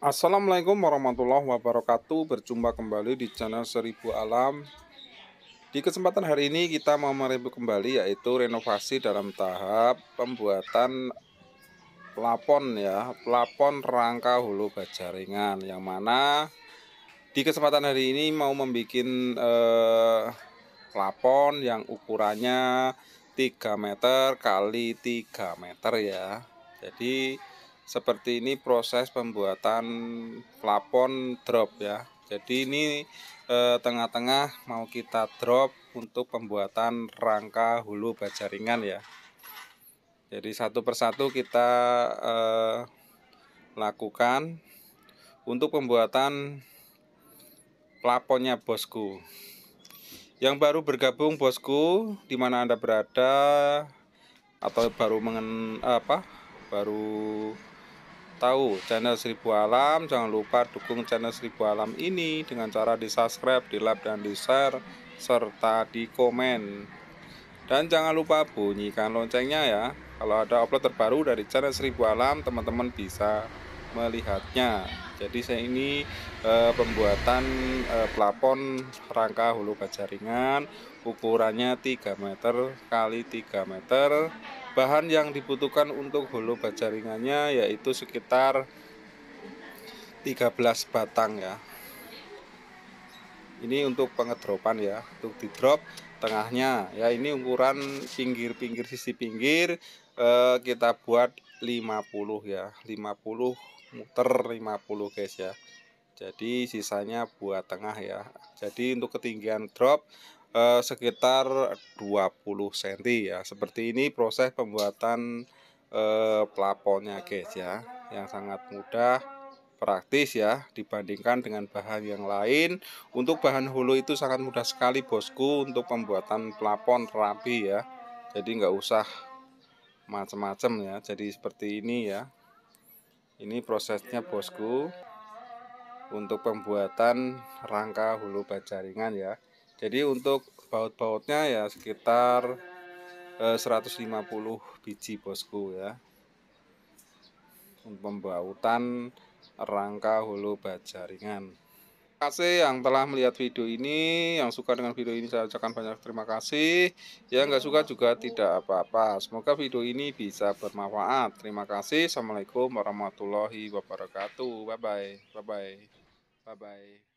Assalamualaikum warahmatullahi wabarakatuh Berjumpa kembali di channel Seribu Alam Di kesempatan hari ini kita mau mereview kembali Yaitu renovasi dalam tahap pembuatan plafon ya Plafon rangka hulu bajaringan Yang mana di kesempatan hari ini mau membuat eh, plafon yang ukurannya 3 meter kali 3 meter ya jadi seperti ini proses pembuatan plafon drop ya jadi ini eh, tengah-tengah mau kita drop untuk pembuatan rangka hulu baja ringan ya jadi satu persatu kita eh, lakukan untuk pembuatan plafonnya bosku yang baru bergabung bosku di mana anda berada atau baru mengen apa baru tahu channel Seribu Alam, jangan lupa dukung channel Seribu Alam ini dengan cara di subscribe, di like, dan di share, serta di komen. Dan jangan lupa bunyikan loncengnya ya, kalau ada upload terbaru dari channel Seribu Alam, teman-teman bisa melihatnya. Jadi saya ini e, pembuatan e, plafon rangka hulu ringan ukurannya 3 meter kali 3 meter bahan yang dibutuhkan untuk holo baja ringannya yaitu sekitar 13 batang ya ini untuk pengedropan ya untuk di drop tengahnya ya ini ukuran pinggir-pinggir sisi pinggir eh, kita buat 50 ya 50 muter 50 guys ya jadi sisanya buat tengah ya jadi untuk ketinggian drop eh, sekitar 20 cm ya. Seperti ini proses pembuatan eh, plafonnya guys ya, yang sangat mudah praktis ya dibandingkan dengan bahan yang lain untuk bahan hulu itu sangat mudah sekali bosku untuk pembuatan plafon rapi ya jadi nggak usah macam-macam ya jadi seperti ini ya ini prosesnya bosku untuk pembuatan rangka hulu bajaringan ya jadi untuk baut-bautnya ya sekitar 150 eh, biji bosku ya untuk pembautan rangka hulu baja ringan. Terima kasih yang telah melihat video ini, yang suka dengan video ini saya ucapkan banyak terima kasih. Yang nggak suka juga tidak apa-apa. Semoga video ini bisa bermanfaat. Terima kasih. Assalamualaikum warahmatullahi wabarakatuh. Bye bye. Bye bye. Bye bye.